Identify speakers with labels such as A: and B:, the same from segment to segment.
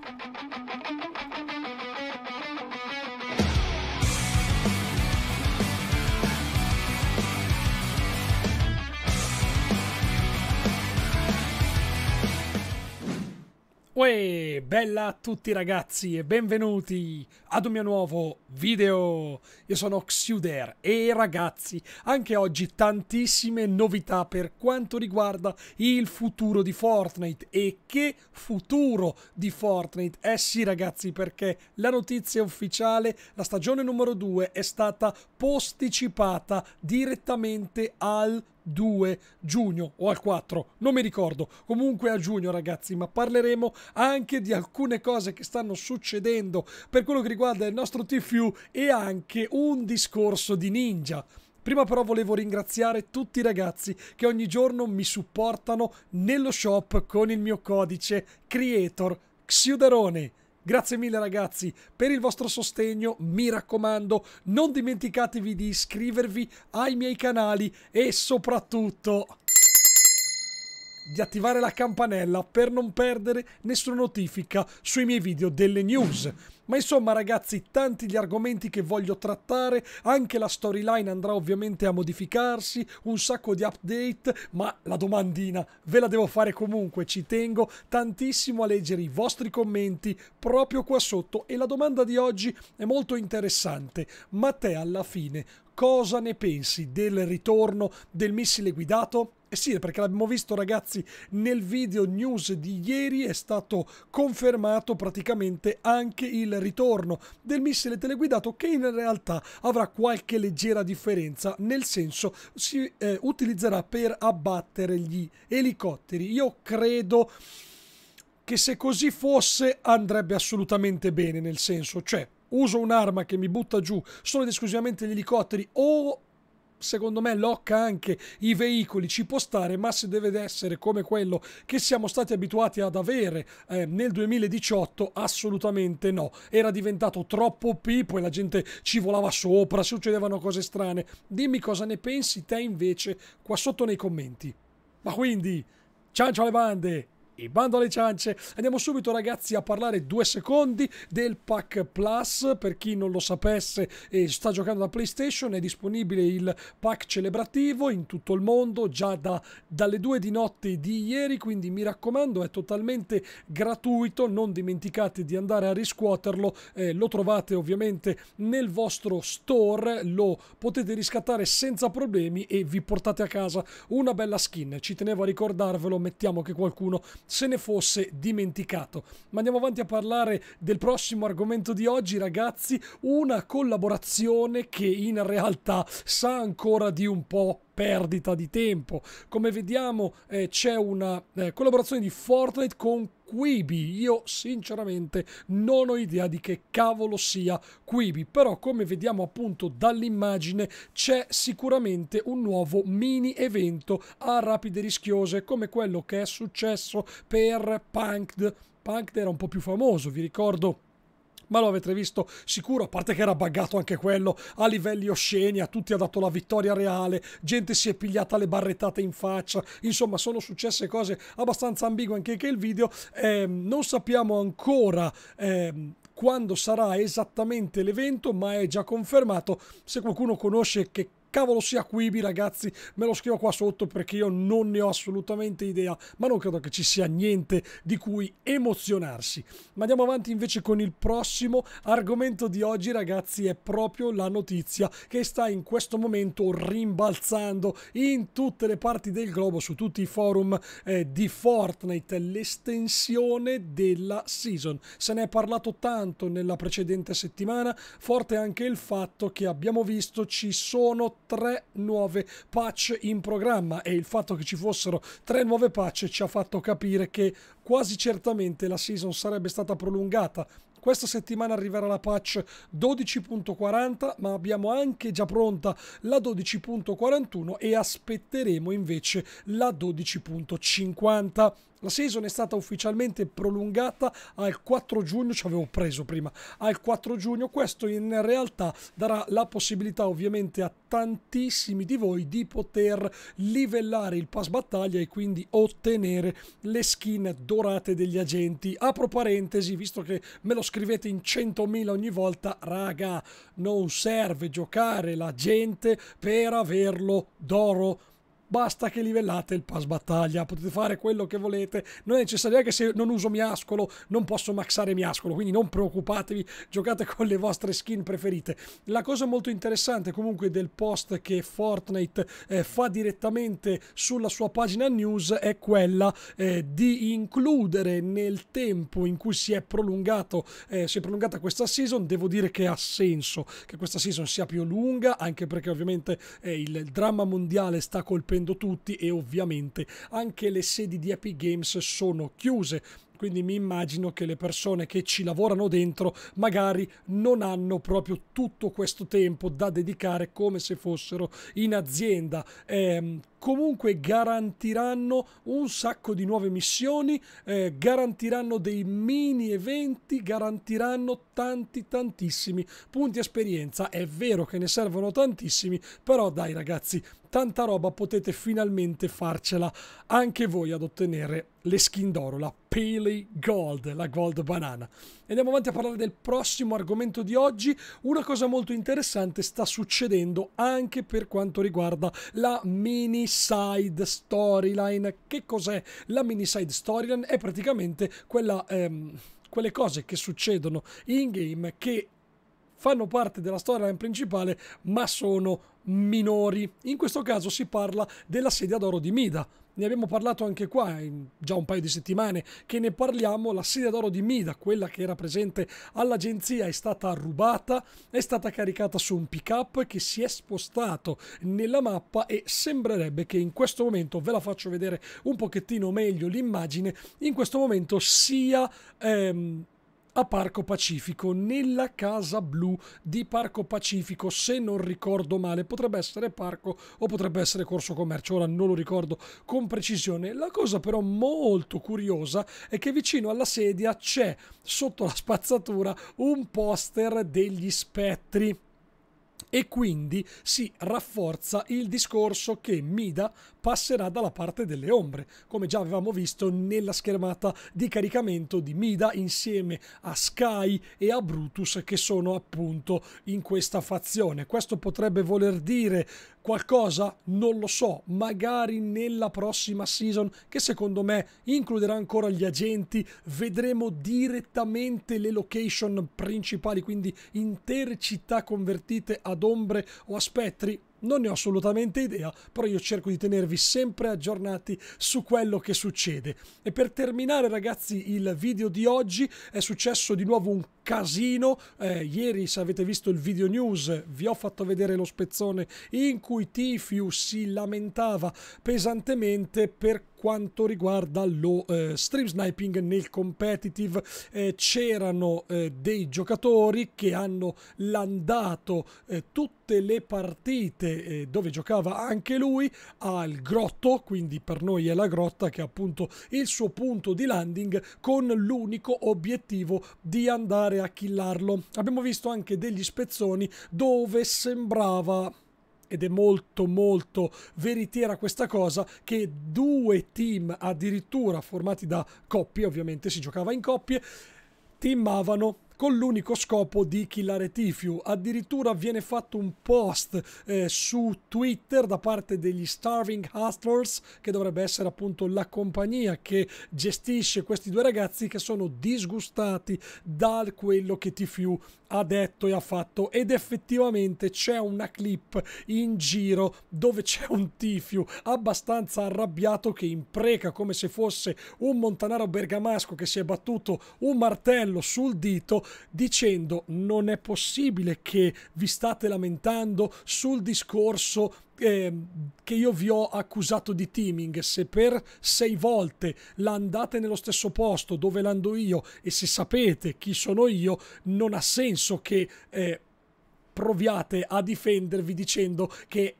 A: Gracias. Uè, bella a tutti ragazzi e benvenuti ad un mio nuovo video. Io sono Xuder e ragazzi, anche oggi tantissime novità per quanto riguarda il futuro di Fortnite. E che futuro di Fortnite? Eh sì ragazzi, perché la notizia ufficiale, la stagione numero 2 è stata posticipata direttamente al 2 giugno o al 4, non mi ricordo. Comunque a giugno, ragazzi, ma parleremo anche di alcune cose che stanno succedendo per quello che riguarda il nostro TFU e anche un discorso di ninja. Prima però volevo ringraziare tutti i ragazzi che ogni giorno mi supportano nello shop con il mio codice creator Xiuderone. Grazie mille ragazzi per il vostro sostegno, mi raccomando non dimenticatevi di iscrivervi ai miei canali e soprattutto di attivare la campanella per non perdere nessuna notifica sui miei video delle news. Ma insomma ragazzi, tanti gli argomenti che voglio trattare, anche la storyline andrà ovviamente a modificarsi, un sacco di update, ma la domandina ve la devo fare comunque, ci tengo tantissimo a leggere i vostri commenti proprio qua sotto e la domanda di oggi è molto interessante, ma te alla fine cosa ne pensi del ritorno del missile guidato? Eh sì, perché l'abbiamo visto ragazzi nel video news di ieri è stato confermato praticamente anche il ritorno del missile teleguidato che in realtà avrà qualche leggera differenza, nel senso si eh, utilizzerà per abbattere gli elicotteri. Io credo che se così fosse andrebbe assolutamente bene, nel senso, cioè uso un'arma che mi butta giù solo ed esclusivamente gli elicotteri o secondo me locca anche i veicoli, ci può stare, ma se deve essere come quello che siamo stati abituati ad avere eh, nel 2018, assolutamente no. Era diventato troppo OP, poi la gente ci volava sopra, succedevano cose strane. Dimmi cosa ne pensi te invece qua sotto nei commenti. Ma quindi, ciancio alle bande! bando alle ciance andiamo subito ragazzi a parlare due secondi del pack plus per chi non lo sapesse e eh, sta giocando da playstation è disponibile il pack celebrativo in tutto il mondo già da, dalle due di notte di ieri quindi mi raccomando è totalmente gratuito non dimenticate di andare a riscuoterlo eh, lo trovate ovviamente nel vostro store lo potete riscattare senza problemi e vi portate a casa una bella skin ci tenevo a ricordarvelo mettiamo che qualcuno se ne fosse dimenticato. Ma andiamo avanti a parlare del prossimo argomento di oggi, ragazzi, una collaborazione che in realtà sa ancora di un po' perdita di tempo. Come vediamo eh, c'è una eh, collaborazione di Fortnite con Quibi. Io sinceramente non ho idea di che cavolo sia Quibi, però come vediamo appunto dall'immagine c'è sicuramente un nuovo mini evento a rapide rischiose come quello che è successo per Punked Punked era un po' più famoso, vi ricordo ma lo avete visto sicuro, a parte che era buggato anche quello a livelli osceni, a tutti ha dato la vittoria reale, gente si è pigliata le barrettate in faccia, insomma sono successe cose abbastanza ambigue anche che il video, eh, non sappiamo ancora... Eh, quando sarà esattamente l'evento, ma è già confermato. Se qualcuno conosce che cavolo sia Quibi ragazzi me lo scrivo qua sotto perché io non ne ho assolutamente idea ma non credo che ci sia niente di cui emozionarsi ma andiamo avanti invece con il prossimo argomento di oggi ragazzi è proprio la notizia che sta in questo momento rimbalzando in tutte le parti del globo su tutti i forum eh, di Fortnite l'estensione della season se ne è parlato tanto nella precedente settimana forte anche il fatto che abbiamo visto ci sono tre nuove patch in programma e il fatto che ci fossero tre nuove patch ci ha fatto capire che quasi certamente la season sarebbe stata prolungata questa settimana arriverà la patch 12.40, ma abbiamo anche già pronta la 12.41 e aspetteremo invece la 12.50. La season è stata ufficialmente prolungata al 4 giugno, ci avevo preso prima, al 4 giugno. Questo in realtà darà la possibilità ovviamente a tantissimi di voi di poter livellare il pass battaglia e quindi ottenere le skin dorate degli agenti. Apro parentesi, visto che me lo scrivo scrivete in 100.000 ogni volta, raga, non serve giocare la gente per averlo d'oro basta che livellate il pass battaglia, potete fare quello che volete, non è necessario anche se non uso miascolo non posso maxare miascolo, quindi non preoccupatevi, giocate con le vostre skin preferite. La cosa molto interessante comunque del post che Fortnite eh, fa direttamente sulla sua pagina news è quella eh, di includere nel tempo in cui si è prolungato, eh, si è prolungata questa season, devo dire che ha senso che questa season sia più lunga, anche perché ovviamente eh, il dramma mondiale sta colpendo stupendo tutti e ovviamente anche le sedi di Epic Games sono chiuse quindi mi immagino che le persone che ci lavorano dentro magari non hanno proprio tutto questo tempo da dedicare come se fossero in azienda. Eh, comunque garantiranno un sacco di nuove missioni, eh, garantiranno dei mini eventi, garantiranno tanti tantissimi punti esperienza. È vero che ne servono tantissimi, però dai ragazzi, tanta roba potete finalmente farcela anche voi ad ottenere le skin d'oro, la Paley Gold, la Gold Banana. Andiamo avanti a parlare del prossimo argomento di oggi. Una cosa molto interessante sta succedendo anche per quanto riguarda la mini side storyline. Che cos'è la mini side storyline? È praticamente quella, ehm, quelle cose che succedono in game che fanno parte della storyline principale ma sono minori. In questo caso si parla della sedia d'oro di Mida ne abbiamo parlato anche qua già un paio di settimane che ne parliamo, la sedia d'oro di Mida, quella che era presente all'agenzia, è stata rubata, è stata caricata su un pick-up che si è spostato nella mappa e sembrerebbe che in questo momento, ve la faccio vedere un pochettino meglio l'immagine, in questo momento sia... Ehm, a Parco Pacifico, nella casa blu di Parco Pacifico, se non ricordo male, potrebbe essere Parco o potrebbe essere Corso Commercio, ora non lo ricordo con precisione. La cosa però molto curiosa è che vicino alla sedia c'è, sotto la spazzatura, un poster degli spettri e quindi si rafforza il discorso che Mida passerà dalla parte delle ombre, come già avevamo visto nella schermata di caricamento di Mida insieme a Sky e a Brutus che sono appunto in questa fazione. Questo potrebbe voler dire qualcosa? Non lo so, magari nella prossima season che secondo me includerà ancora gli agenti, vedremo direttamente le location principali, quindi intere città convertite ad ombre o a spettri non ne ho assolutamente idea, però io cerco di tenervi sempre aggiornati su quello che succede. E per terminare ragazzi il video di oggi è successo di nuovo un casino. Eh, ieri, se avete visto il video news, vi ho fatto vedere lo spezzone in cui Tifiu si lamentava pesantemente per quanto riguarda lo eh, stream sniping nel competitive. Eh, c'erano eh, dei giocatori che hanno landato eh, tutte le partite eh, dove giocava anche lui al grotto, quindi per noi è la grotta che è appunto il suo punto di landing con l'unico obiettivo di andare a killarlo. Abbiamo visto anche degli spezzoni dove sembrava ed è molto molto veritiera questa cosa che due team addirittura formati da coppie ovviamente si giocava in coppie teamavano con l'unico scopo di killare Tifiu. Addirittura viene fatto un post eh, su Twitter da parte degli Starving Hustlers, che dovrebbe essere appunto la compagnia che gestisce questi due ragazzi che sono disgustati da quello che Tifiu ha detto e ha fatto. Ed effettivamente c'è una clip in giro dove c'è un Tifiu abbastanza arrabbiato che impreca come se fosse un montanaro bergamasco che si è battuto un martello sul dito dicendo non è possibile che vi state lamentando sul discorso eh, che io vi ho accusato di teaming, se per sei volte l'andate nello stesso posto dove l'ando io e se sapete chi sono io, non ha senso che eh, proviate a difendervi dicendo che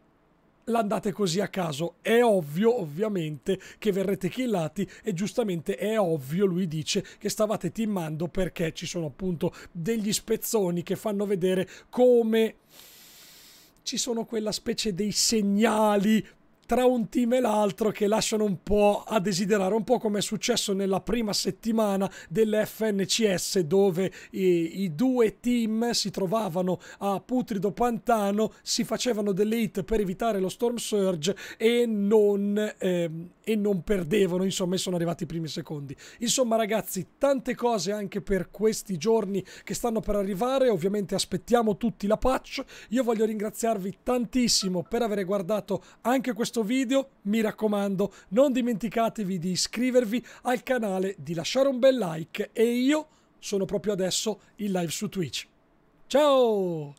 A: l'andate così a caso. È ovvio, ovviamente, che verrete killati e giustamente è ovvio, lui dice, che stavate timmando perché ci sono appunto degli spezzoni che fanno vedere come ci sono quella specie dei segnali tra un team e l'altro che lasciano un po' a desiderare, un po' come è successo nella prima settimana dell'FNCS dove i, i, due team si trovavano a Putrido Pantano, si facevano delle hit per evitare lo Storm Surge e non, ehm, e non perdevano, insomma, e sono arrivati i primi secondi. Insomma ragazzi, tante cose anche per questi giorni che stanno per arrivare, ovviamente aspettiamo tutti la patch, io voglio ringraziarvi tantissimo per aver guardato anche questo questo video, mi raccomando, non dimenticatevi di iscrivervi al canale, di lasciare un bel like e io sono proprio adesso in live su Twitch. Ciao!